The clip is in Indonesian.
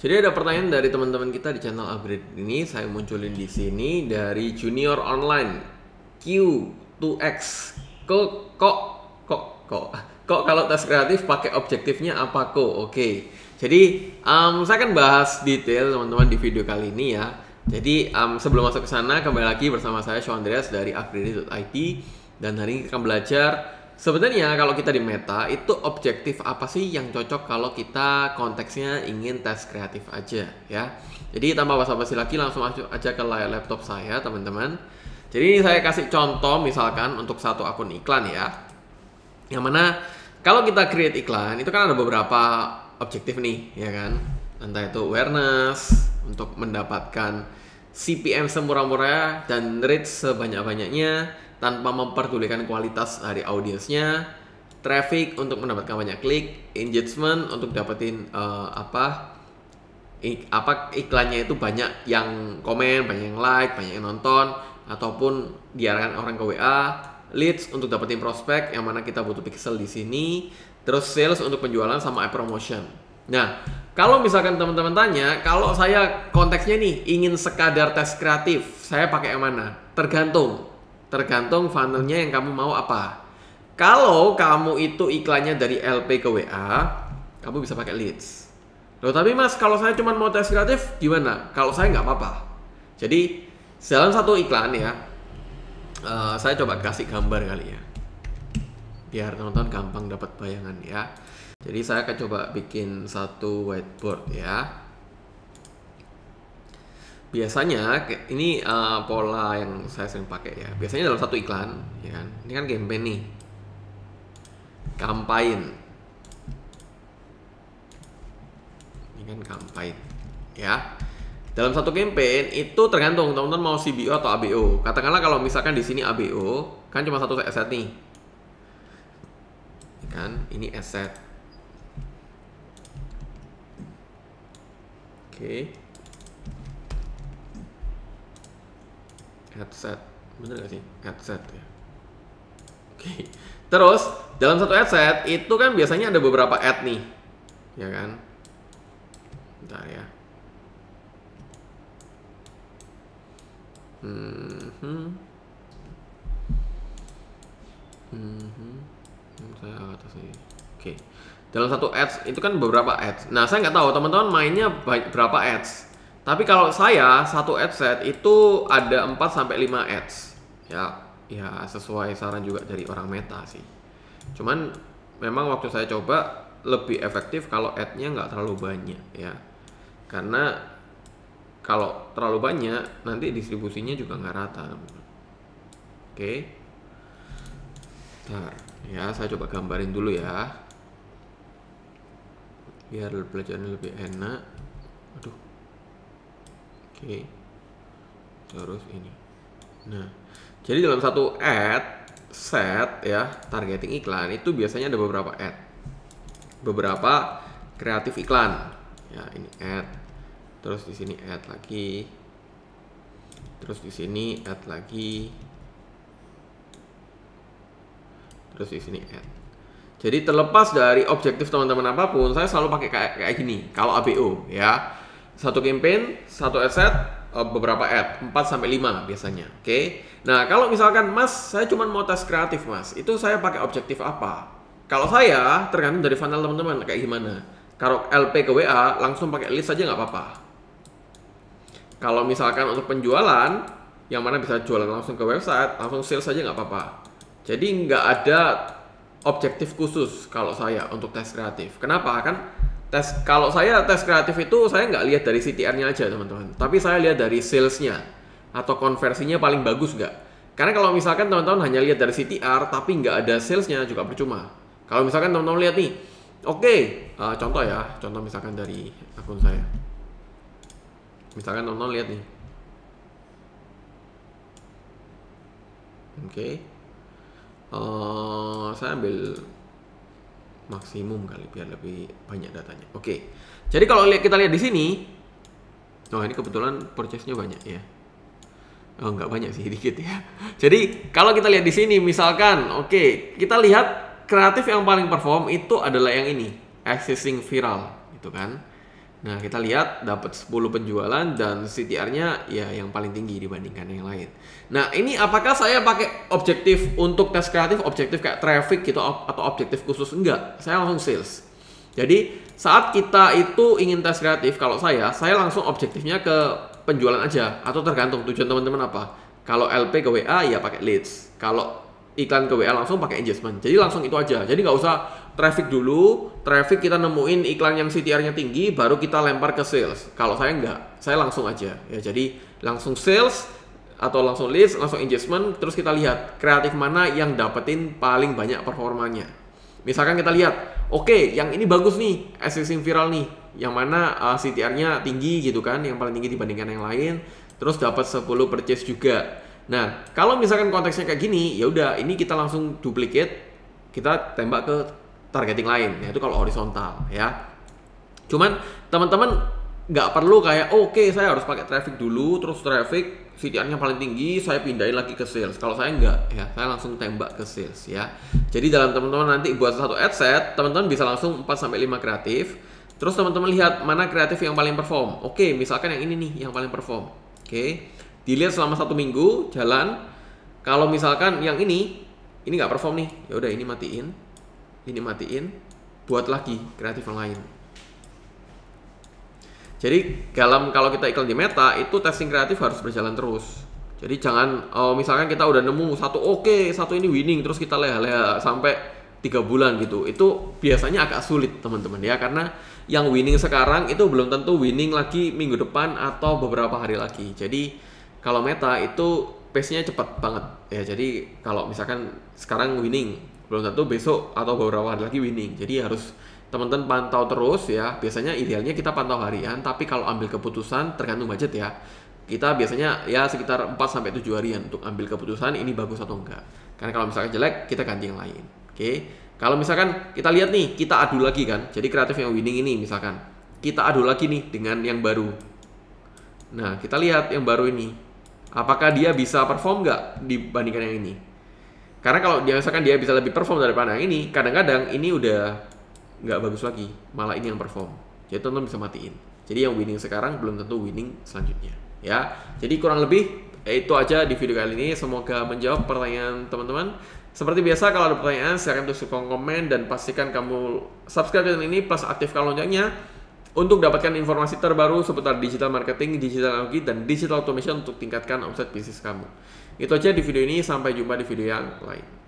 Jadi ada pertanyaan dari teman-teman kita di channel upgrade ini, saya munculin di sini dari Junior Online Q2X. Kok kok kok kok kok kalau tes kreatif pakai objektifnya apa kok? Oke. Jadi um, saya akan bahas detail teman-teman di video kali ini ya. Jadi um, sebelum masuk ke sana kembali lagi bersama saya Sean Andreas dari upgrade.it dan hari ini kita akan belajar Sebenarnya kalau kita di meta itu objektif apa sih yang cocok kalau kita konteksnya ingin tes kreatif aja ya. Jadi tanpa basa-basi lagi langsung aja ke layar laptop saya teman-teman. Jadi ini saya kasih contoh misalkan untuk satu akun iklan ya. Yang mana kalau kita create iklan itu kan ada beberapa objektif nih ya kan. Entah itu awareness untuk mendapatkan CPM semurah-murahnya dan rate sebanyak-banyaknya tanpa memperdulikan kualitas dari audiensnya, traffic untuk mendapatkan banyak klik, engagement untuk dapetin uh, apa ik, apa iklannya itu banyak yang komen, banyak yang like, banyak yang nonton ataupun diarahkan orang ke WA, leads untuk dapetin prospek yang mana kita butuh pixel di sini, terus sales untuk penjualan sama e promotion. Nah, kalau misalkan teman-teman tanya, kalau saya konteksnya nih ingin sekadar tes kreatif, saya pakai yang mana? Tergantung Tergantung funnelnya yang kamu mau apa. Kalau kamu itu iklannya dari LP ke WA, kamu bisa pakai leads. Loh tapi mas, kalau saya cuma mau tes kreatif, gimana? Kalau saya nggak apa-apa. Jadi, dalam satu iklan ya, uh, saya coba kasih gambar kali ya. Biar nonton gampang dapat bayangan ya. Jadi saya akan coba bikin satu whiteboard ya biasanya ini uh, pola yang saya sering pakai ya biasanya dalam satu iklan ya kan ini kan campaign nih kampain ini kan campaign ya dalam satu campaign itu tergantung teman-teman mau CBO atau ABO katakanlah kalau misalkan di sini ABO kan cuma satu aset nih ya kan ini aset oke okay. headset bener gak sih headset ya oke terus dalam satu headset itu kan biasanya ada beberapa ad nih ya kan bentar ya Hmm, hmm. hmm. Saya atas ini. Oke. Dalam satu ads itu kan beberapa ads. Nah, saya nggak tahu teman-teman mainnya berapa ads. Tapi kalau saya satu ad set itu ada 4 sampai 5 ads. Ya, ya sesuai saran juga dari orang Meta sih. Cuman memang waktu saya coba lebih efektif kalau ad-nya nggak terlalu banyak ya. Karena kalau terlalu banyak nanti distribusinya juga nggak rata. Oke. Bentar, ya saya coba gambarin dulu ya. Biar belajarnya lebih enak. Aduh, Oke. Terus ini. Nah, jadi dalam satu ad set ya, targeting iklan itu biasanya ada beberapa ad. Beberapa kreatif iklan. Ya, ini ad. Terus di sini ad lagi. Terus di sini ad lagi. Terus di sini ad. Jadi terlepas dari objektif teman-teman apapun, saya selalu pakai kayak, kayak gini, kalau ABO ya satu campaign, satu asset, eh, beberapa ad, 4 sampai 5 biasanya. Oke. Okay? Nah, kalau misalkan Mas, saya cuma mau tes kreatif, Mas. Itu saya pakai objektif apa? Kalau saya tergantung dari funnel teman-teman kayak gimana. Kalau LP ke WA langsung pakai list aja nggak apa-apa. Kalau misalkan untuk penjualan yang mana bisa jualan langsung ke website, langsung sales saja nggak apa-apa. Jadi nggak ada objektif khusus kalau saya untuk tes kreatif. Kenapa? Kan tes kalau saya tes kreatif itu saya nggak lihat dari CTR-nya aja teman-teman tapi saya lihat dari salesnya atau konversinya paling bagus nggak karena kalau misalkan teman-teman hanya lihat dari CTR tapi nggak ada salesnya juga percuma kalau misalkan teman-teman lihat nih oke okay, uh, eh, contoh ya contoh misalkan dari akun saya misalkan teman-teman lihat nih oke okay. uh, eh, saya ambil maksimum kali biar lebih banyak datanya. Oke. Okay. Jadi kalau kita lihat di sini, oh ini kebetulan purchase-nya banyak ya. Oh, nggak banyak sih, dikit ya. Jadi kalau kita lihat di sini, misalkan, oke, okay, kita lihat kreatif yang paling perform itu adalah yang ini, accessing viral, gitu kan? Nah, kita lihat dapat 10 penjualan dan CTR-nya ya yang paling tinggi dibandingkan yang lain. Nah, ini apakah saya pakai objektif untuk tes kreatif, objektif kayak traffic gitu atau objektif khusus enggak? Saya langsung sales. Jadi, saat kita itu ingin tes kreatif kalau saya, saya langsung objektifnya ke penjualan aja atau tergantung tujuan teman-teman apa. Kalau LP ke WA ya pakai leads. Kalau iklan ke WA langsung pakai engagement. Jadi langsung itu aja. Jadi nggak usah traffic dulu, traffic kita nemuin iklan yang CTR-nya tinggi, baru kita lempar ke sales. Kalau saya enggak, saya langsung aja. Ya, jadi langsung sales atau langsung list, langsung engagement, terus kita lihat kreatif mana yang dapetin paling banyak performanya. Misalkan kita lihat, oke, okay, yang ini bagus nih, existing viral nih, yang mana uh, eh, CTR-nya tinggi gitu kan, yang paling tinggi dibandingkan yang lain, terus dapat 10 purchase juga. Nah, kalau misalkan konteksnya kayak gini, ya udah ini kita langsung duplicate, kita tembak ke targeting lain yaitu kalau horizontal ya cuman teman-teman nggak perlu kayak oke okay, saya harus pakai traffic dulu terus traffic CTR-nya paling tinggi saya pindahin lagi ke sales kalau saya nggak ya saya langsung tembak ke sales ya jadi dalam teman-teman nanti buat satu ad set teman-teman bisa langsung 4 sampai 5 kreatif terus teman-teman lihat mana kreatif yang paling perform oke okay, misalkan yang ini nih yang paling perform oke okay. dilihat selama satu minggu jalan kalau misalkan yang ini ini nggak perform nih ya udah ini matiin ini matiin buat lagi kreatif yang lain jadi dalam kalau kita iklan di meta itu testing kreatif harus berjalan terus jadi jangan oh, misalkan kita udah nemu satu oke okay, satu ini winning terus kita leha-leha sampai tiga bulan gitu itu biasanya agak sulit teman-teman ya karena yang winning sekarang itu belum tentu winning lagi minggu depan atau beberapa hari lagi jadi kalau meta itu pace-nya cepat banget ya jadi kalau misalkan sekarang winning belum tentu besok atau beberapa hari lagi winning. Jadi harus teman-teman pantau terus ya. Biasanya idealnya kita pantau harian, tapi kalau ambil keputusan tergantung budget ya. Kita biasanya ya sekitar 4 sampai 7 harian untuk ambil keputusan ini bagus atau enggak. Karena kalau misalkan jelek, kita ganti yang lain. Oke. Okay? Kalau misalkan kita lihat nih, kita adu lagi kan. Jadi kreatif yang winning ini misalkan. Kita adu lagi nih dengan yang baru. Nah, kita lihat yang baru ini. Apakah dia bisa perform nggak dibandingkan yang ini? Karena kalau dia misalkan dia bisa lebih perform daripada yang ini, kadang-kadang ini udah nggak bagus lagi, malah ini yang perform. Jadi tonton bisa matiin. Jadi yang winning sekarang belum tentu winning selanjutnya, ya. Jadi kurang lebih eh, itu aja di video kali ini. Semoga menjawab pertanyaan teman-teman. Seperti biasa kalau ada pertanyaan silahkan tulis komen dan pastikan kamu subscribe channel ini plus aktifkan loncengnya untuk dapatkan informasi terbaru seputar digital marketing, digital analogi, dan digital automation untuk tingkatkan omset bisnis kamu. Itu aja di video ini, sampai jumpa di video yang lain.